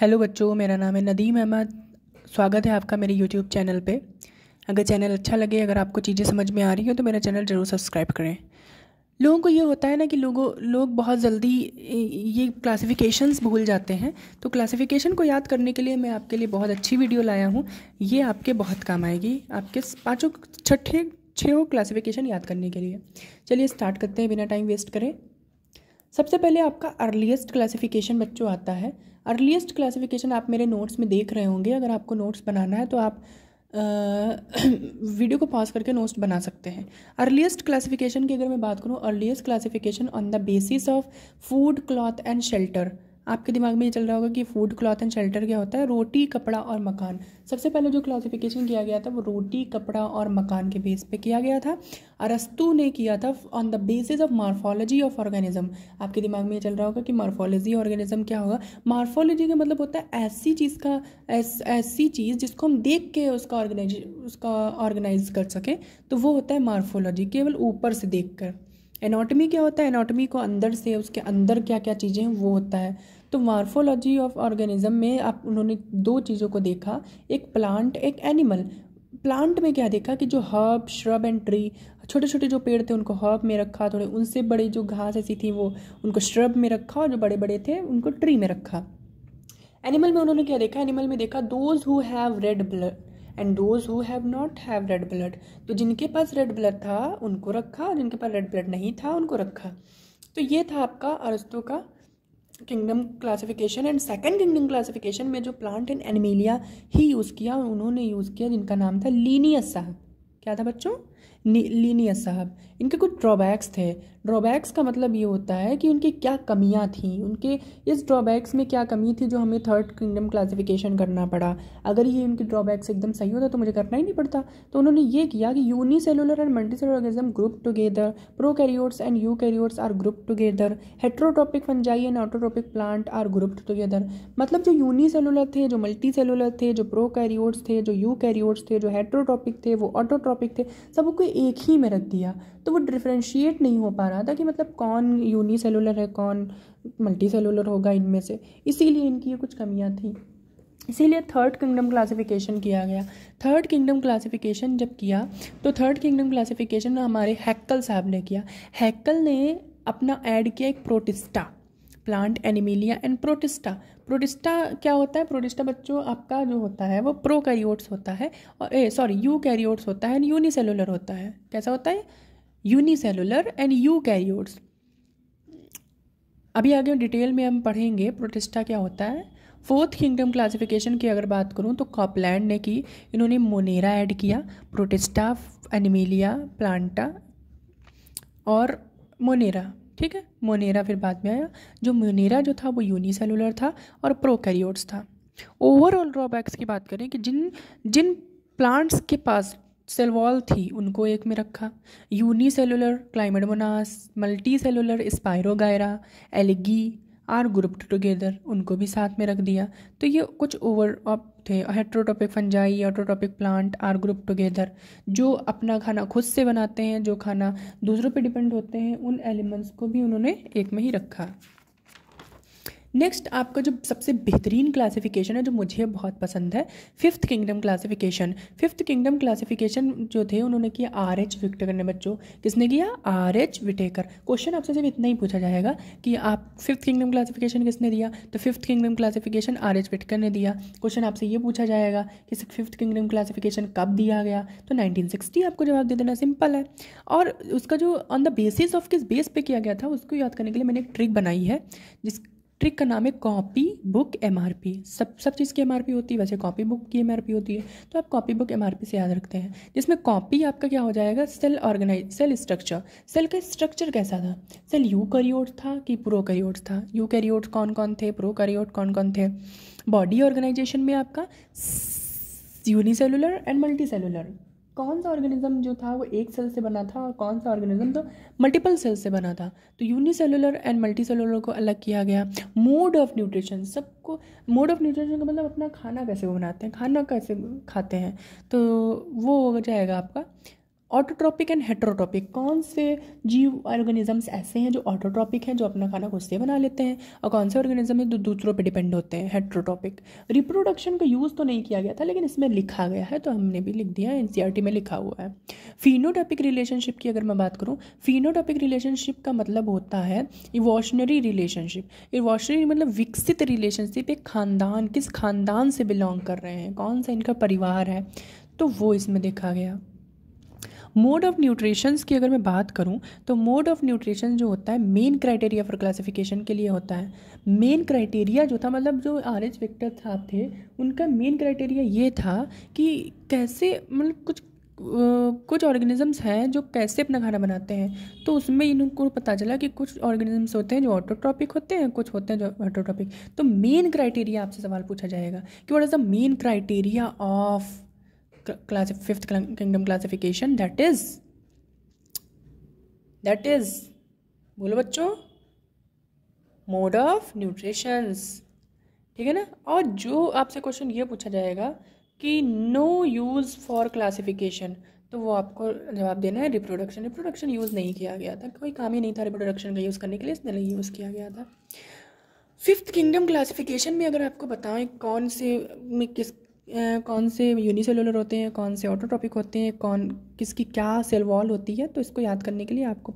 hello बच्चों मेरा नाम है नदीम अहमद स्वागत है आपका मेरे यूट्यूब चैनल पे अगर चैनल अच्छा लगे अगर आपको चीज़ें समझ में आ रही हो तो मेरा चैनल ज़रूर सब्सक्राइब करें लोगों को ये होता है ना कि लोगों लोग बहुत जल्दी ये क्लासिफिकेशंस भूल जाते हैं तो क्लासिफिकेशन को याद करने के लिए मैं आपके लिए बहुत अच्छी वीडियो लाया हूँ ये आपके बहुत काम आएगी आपके पाँचों छठे छः क्लासिफिकेशन याद करने के लिए चलिए स्टार्ट करते हैं बिना टाइम वेस्ट करें सबसे पहले आपका अर्लीस्ट क्लासिफिकेशन बच्चों आता है अर्लीस्ट क्लासिफिकेशन आप मेरे नोट्स में देख रहे होंगे अगर आपको नोट्स बनाना है तो आप वीडियो को पॉज करके नोट्स बना सकते हैं अर्लीस्ट क्लासिफिकेशन की अगर मैं बात करूँ earliest classification on the basis of food cloth and shelter आपके दिमाग में ये चल रहा होगा कि फूड क्लॉथ एंड शेल्टर क्या होता है रोटी कपड़ा और मकान सबसे पहले जो क्लासिफिकेशन किया गया था वो रोटी कपड़ा और मकान के बेस पे किया गया था अरस्तु ने किया था on the basis of morphology of organism आपके दिमाग में ये चल रहा होगा कि मार्फोलॉजी ऑर्गेनिज्म क्या होगा मार्फोलॉजी का मतलब होता है ऐसी चीज़ का ऐस, ऐसी चीज़ जिसको हम देख के उसका ऑर्गेनाइज उसका ऑर्गेनाइज कर सकें तो वो होता है मार्फोलॉजी केवल ऊपर से देख कर एनाटॉमी क्या होता है एनाटॉमी को अंदर से उसके अंदर क्या क्या चीज़ें हैं वो होता है तो मार्फोलॉजी ऑफ ऑर्गेनिज्म में आप उन्होंने दो चीज़ों को देखा एक प्लांट एक एनिमल प्लांट में क्या देखा कि जो हर्ब श्रब एंड ट्री छोटे छोटे जो पेड़ थे उनको हर्ब में रखा थोड़े उनसे बड़े जो घास ऐसी थी वो उनको श्रब में रखा और जो बड़े बड़े थे उनको ट्री में रखा एनिमल में उन्होंने क्या देखा एनिमल में देखा those who have red blood and those who have not have red blood तो जिनके पास रेड ब्लड था उनको रखा और जिनके पास रेड ब्लड नहीं था उनको रखा तो ये था आपका अरस्तों का kingdom classification and second kingdom classification में जो प्लांट इन एनिमेलिया ही यूज़ किया उन्होंने यूज़ किया जिनका नाम था लीनियसा क्या था बच्चों लीनियस साहब इनके कुछ ड्रॉबैक्स थे ड्रॉबैक्स का मतलब ये होता है कि उनकी क्या कमियां थीं उनके इस ड्रॉबैक्स में क्या कमी थी जो हमें थर्ड किंगडम क्लासिफिकेशन करना पड़ा अगर ये उनके ड्रॉबैक्स एकदम सही होता तो मुझे करना ही नहीं पड़ता तो उन्होंने ये किया कि unicellular and cellular organism group together prokaryotes and eukaryotes are group together heterotrophic fungi and autotrophic plant are grouped together मतलब जो सेलुलर थे जो मल्टी सेलुलर थे जो प्रो कैरियोर्स थे जो यू कैरियोर्स थे जो हेट्रोटॉपिक थे वो ऑटोट्रॉपिक थे सबको एक ही में रख दिया तो वो डिफ्रेंशिएट नहीं हो पा रहा था कि मतलब कौन सेलुलर है कौन मल्टी सेलुलर होगा इनमें से इसीलिए इनकी ये कुछ कमियाँ थी इसीलिए थर्ड किंगडम क्लासिफिकेशन किया गया थर्ड किंगडम क्लासिफिकेशन जब किया तो थर्ड किंगडम क्लासिफिकेशन हमारे हैक्कल साहब ने किया हैक्कल ने अपना ऐड किया एक protista plant animalia and protista protista क्या होता है प्रोटिस्टा बच्चों आपका जो होता है वो प्रो कैरियोट्स होता है और ए सॉरी यू कैरियोट्स होता है एंड यूनिसेलुलर होता है कैसा होता है यूनिसेलुलर एंड यू कैरियोट्स अभी आगे डिटेल में हम पढ़ेंगे प्रोटिस्टा क्या होता है फोर्थ किंगडम क्लासिफिकेशन की अगर बात करूँ तो कॉपलैंड ने की इन्होंने मोनेरा ऐड किया प्रोटिस्टा एनिमेलिया प्लांटा और मोनेरा ठीक है मोनेरा फिर बाद में आया जो मोनेरा जो था वो यूनिसेलुलर था और प्रोकैरियोट्स था ओवरऑल ड्रॉबैक्स की बात करें कि जिन जिन प्लांट्स के पास सेलवॉल थी उनको एक में रखा unicellular chlamydomonas multicellular spirogyra algae are grouped together उनको भी साथ में रख दिया तो ये कुछ ओवर ऑप थे heterotrophic fungi autotrophic plant are group together जो अपना खाना खुद से बनाते हैं जो खाना दूसरों पे डिपेंड होते हैं उन एलिमेंट्स को भी उन्होंने एक में ही रखा नेक्स्ट आपका जो सबसे बेहतरीन क्लासिफिकेशन है जो मुझे बहुत पसंद है fifth kingdom classification fifth kingdom classification जो थे उन्होंने किया आर एच विटेकर ने बच्चों किसने किया आर एच विटेकर क्वेश्चन आपसे सिर्फ इतना ही पूछा जाएगा कि आप फिफ्थ किंगडम क्लासिफिकेशन किसने दिया तो fifth kingdom classification R H Whittaker ने दिया क्वेश्चन आपसे ये पूछा जाएगा कि फिफ्थ किंगडम क्लासिफिकेशन कब दिया गया तो नाइनटीन आपको जवाब दे देना सिंपल है और उसका जो ऑन द बेसिस ऑफ किस बेस पर किया गया था उसको याद करने के लिए मैंने एक ट्रिक बनाई है जिस ट्रिक का नाम है कॉपी बुक एम सब सब चीज़ की एम होती है वैसे कॉपी बुक की एम होती है तो आप कॉपी बुक एम से याद रखते हैं जिसमें कॉपी आपका क्या हो जाएगा cell organise cell structure cell का स्ट्रक्चर कैसा था सेल यू करियोड था कि प्रो करियोड था यू करियोड कौन कौन थे प्रो करियोट कौन कौन थे बॉडी ऑर्गेनाइजेशन में आपका यूनिसेलुलर एंड मल्टी सेलुलर कौन सा ऑर्गेनिज्म जो था वो एक सेल से बना था और कौन सा ऑर्गेनिज्म तो मल्टीपल सेल से बना था तो यूनिसेलुलर एंड मल्टी सेलुलर को अलग किया गया मोड ऑफ न्यूट्रिशन सबको मोड ऑफ न्यूट्रिशन का मतलब अपना खाना कैसे बनाते हैं खाना कैसे खाते हैं तो वो हो जाएगा आपका ऑटोट्रॉपिक एंड हेटरोट्रॉपिक कौन से जीव ऑर्गेनिजम्स ऐसे हैं जो ऑटोट्रॉपिक हैं जो अपना खाना खुद से बना लेते हैं और कौन से ऑर्गेनिज्म हैं जो दूसरों पे डिपेंड होते हैं हेटरोट्रॉपिक रिप्रोडक्शन का यूज़ तो नहीं किया गया था लेकिन इसमें लिखा गया है तो हमने भी लिख दिया है एन में लिखा हुआ है फिनोटॉपिक रिलेशनशिप की अगर मैं बात करूँ फिनोटॉपिक रिलेशनशिप का मतलब होता है इवॉशनरी रिलेशनशिप इवॉशनरी मतलब विकसित रिलेशनशिप एक खानदान किस खानदान से बिलोंग कर रहे हैं कौन सा इनका परिवार है तो वो इसमें देखा गया मोड ऑफ न्यूट्रिशंस की अगर मैं बात करूँ तो मोड ऑफ न्यूट्रिशन जो होता है मेन क्राइटेरिया फॉर क्लासिफिकेशन के लिए होता है मेन क्राइटेरिया जो था मतलब जो आर एच विक्टर साहब थे उनका मेन क्राइटेरिया ये था कि कैसे मतलब कुछ कुछ ऑर्गेनिजम्स हैं जो कैसे अपना खाना बनाते हैं तो उसमें इनको पता चला कि कुछ ऑर्गेनिजम्स होते हैं जो ऑटोट्रॉपिक होते हैं कुछ होते हैं जो ऑटोट्रॉपिक तो मेन क्राइटेरिया आपसे सवाल पूछा जाएगा कि what is the main criteria of class fifth kingdom classification that is that is बोलो बच्चों मोड ऑफ न्यूट्रिशंस ठीक है ना और जो आपसे क्वेश्चन ये पूछा जाएगा कि नो यूज़ फॉर क्लासिफिकेशन तो वो आपको जवाब देना है रिप्रोडक्शन रिप्रोडक्शन यूज़ नहीं किया गया था कोई काम ही नहीं था रिप्रोडक्शन का यूज़ करने के लिए नहीं यूज़ किया गया था फिफ्थ किंगडम क्लासिफिकेशन में अगर आपको बताएं कौन से में किस कौन से यूनिसेलुलर होते हैं कौन से ऑटोट्रॉपिक होते हैं कौन किसकी क्या सेल वॉल होती है तो इसको याद करने के लिए आपको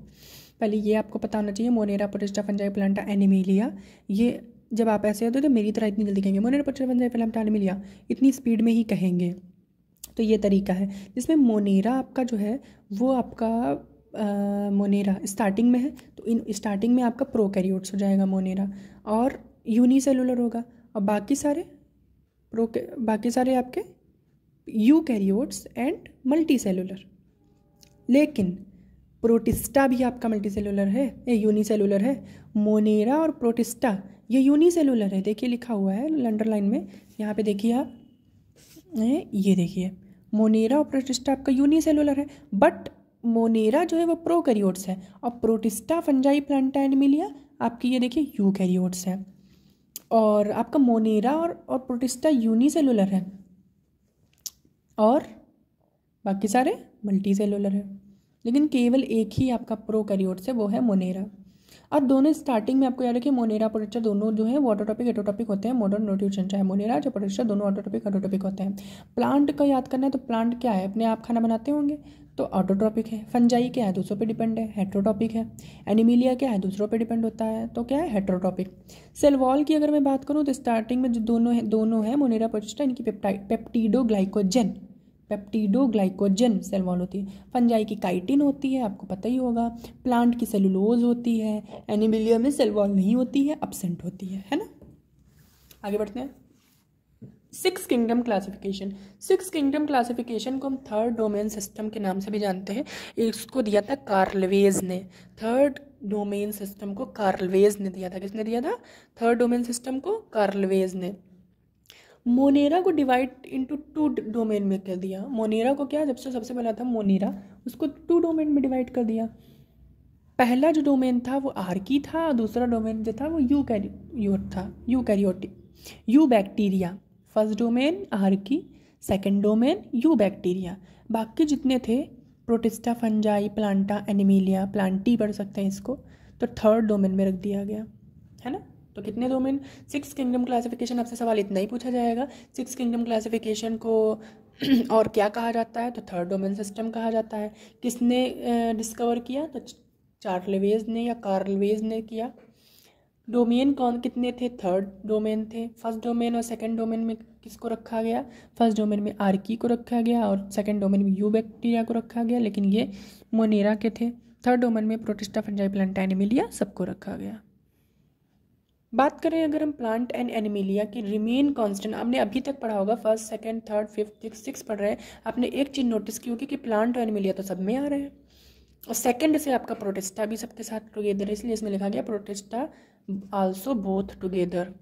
पहले ये आपको पता होना चाहिए monera protista fungi plantae animalia ये जब आप ऐसे होते तो मेरी तरह इतनी जल्दी कहेंगे monera protista fungi plantae animalia इतनी स्पीड में ही कहेंगे तो ये तरीका है जिसमें मोनेरा आपका जो है वो आपका मोनेरा स्टार्टिंग में है तो इन स्टार्टिंग में आपका प्रोकैरियोट्स हो जाएगा मोनेरा और यूनिसेलुलर होगा और बाकी सारे प्रोके बाकी सारे आपके eukaryotes and multicellular लेकिन प्रोटिस्टा भी आपका मल्टी सेलुलर है ये यूनी सेलुलर है मोनेरा और प्रोटिस्टा ये यूनी सेलुलर है देखिए लिखा हुआ है अंडरलाइन में यहाँ पे देखिए आप ये देखिए मोनेरा और प्रोटिस्टा आपका यूनी सेलुलर है बट मोनेरा जो है वो प्रोकैरियोट्स है और प्रोटिस्टा फंजाई प्लांटा मिलिया आपकी ये देखिए यूकैरियोट्स है और आपका मोनेरा और और प्रोटिस्टा यूनिसेलुलर है और बाकी सारे मल्टी सेलुलर है लेकिन केवल एक ही आपका प्रोकैरियोट्स है वो है मोनेरा और दोनों स्टार्टिंग में आपको याद रखिए मोनेरा पोटेशिया दोनों जो है वाटर टॉपिक एटोटॉपिक होते हैं मॉडर्न न्यूट्रिशन चाहे मोनेरा चाहे पोटेशिया दोनों ऑटोटॉपिक एटोटॉपिक होते हैं प्लांट का याद करना है तो प्लांट क्या है अपने आप खाना बनाते होंगे तो ऑटोट्रॉपिक है फंजाई क्या है दूसरों पे डिपेंड है हेट्रोटॉपिक है एनिमिलिया क्या है दूसरों पे डिपेंड होता है तो क्या है हेट्रोटॉपिक सेल वॉल की अगर मैं बात करूँ तो स्टार्टिंग में जो दोनों है दोनों है मोनेरा पोचिस्टा इनकी पेप्टाइड पेप्टीडो ग्लाइकोजन पेप्टीडोग्लाइकोजन सेल वॉल होती है फंजाई की काइटिन होती है आपको पता ही होगा प्लांट की सेलुलोज होती है एनिमिलिया में सेल वॉल नहीं होती है अपसेंट होती है है ना आगे बढ़ते हैं six kingdom classification six kingdom classification को हम थर्ड डोमेन सिस्टम के नाम से भी जानते हैं इसको दिया था कार्लवेज ने थर्ड डोमेन सिस्टम को कार्लवेज ने दिया था किसने दिया था थर्ड डोमेन सिस्टम को कार्लवेज ने मोनेरा को डिवाइड इनटू टू डोमेन में कर दिया मोनेरा को क्या जब से सबसे पहला था मोनेरा उसको टू डोमेन में डिवाइड कर दिया पहला जो डोमेन था वो आर की था और दूसरा डोमेन जो था वो यू कैरियोट था eukaryotic eubacteria first domain are की सेकेंड डोमेन यू बैक्टीरिया बाकी जितने थे protista fungi plantae animalia plantae पढ़ सकते हैं इसको तो थर्ड डोमेन में रख दिया गया है ना तो कितने डोमेन सिक्स किंगडम क्लासिफिकेशन आपसे सवाल इतना ही पूछा जाएगा सिक्स किंगडम क्लासिफिकेशन को और क्या कहा जाता है तो थर्ड डोमेन सिस्टम कहा जाता है किसने डिस्कवर किया तो चार्लवेज ने या कार्लवेज ने किया डोमेन कौन कितने थे थर्ड डोमेन थे फर्स्ट डोमेन और सेकंड डोमेन में किसको रखा गया फर्स्ट डोमेन में आर्की को रखा गया और सेकंड डोमेन में यू बैक्टीरिया को रखा गया लेकिन ये मोनेरा के थे थर्ड डोमेन में प्रोटिस्टा फंजाई प्लांटा एनिमिलिया सबको रखा गया बात करें अगर हम प्लांट एंड एनिमिलिया की रिमेन कांस्टेंट आपने अभी तक पढ़ा होगा first second third fifth six six पढ़ रहे हैं आपने एक चीज़ नोटिस की होगी कि प्लांट और एनिमिलिया तो सब में आ रहे हैं और सेकंड से आपका प्रोटेस्टा भी सबके साथ टुगेदर है इसलिए इसमें लिखा गया प्रोटेस्टा आल्सो बोथ टुगेदर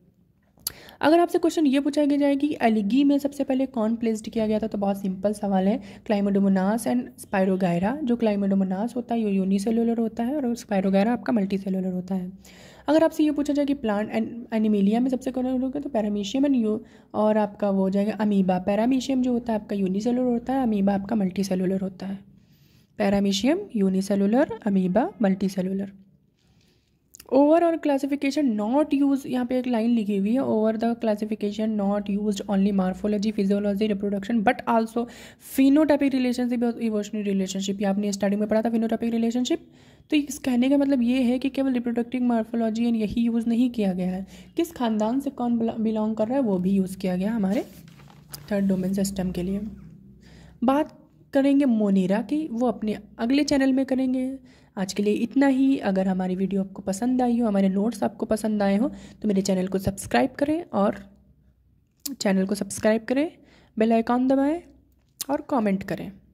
अगर आपसे क्वेश्चन ये पूछा गया जाए कि एलिगी में सबसे पहले कौन प्लेस्ड किया गया था तो बहुत सिंपल सवाल है क्लाइमेडोमोनास एंड स्पायरोगायरा जो क्लाइमेडोमोनास होता है ये यूनिसेलुलर होता है और स्पायरोगायरा आपका मल्टी होता है अगर आपसे ये पूछा जाए कि प्लांट एन, एनिमेलिया में सबसे कॉमन होगा तो पैरामीशियम एंड यू और आपका वो हो जाएगा अमीबा पैरामीशियम जो होता है आपका यूनिसेलुलर होता है अमीबा आपका मल्टी सेलुलर होता है paramecium unicellular amoeba multicellular over और क्लासिफिकेशन नॉट यूज यहाँ पे एक लाइन लिखी हुई है over the classification not use only morphology physiology reproduction but also phenotypic relationship और इवोशनरी रिलेशनशिप आपने स्टार्टिंग में पढ़ा था फिनोटैपिक रिलेशनशिप तो इस कहने का मतलब ये है कि केवल रिप्रोडक्टिव मार्फोलॉजी एंड यही यूज़ नहीं किया गया है किस खानदान से कौन बिलोंग कर रहा है वो भी यूज़ किया गया हमारे थर्ड डोमेन सिस्टम के लिए बात करेंगे मोनेरा की वो अपने अगले चैनल में करेंगे आज के लिए इतना ही अगर हमारी वीडियो आपको पसंद आई हो हमारे नोट्स आपको पसंद आए हो तो मेरे चैनल को सब्सक्राइब करें और चैनल को सब्सक्राइब करें बेल आइकॉन दबाएं और कमेंट करें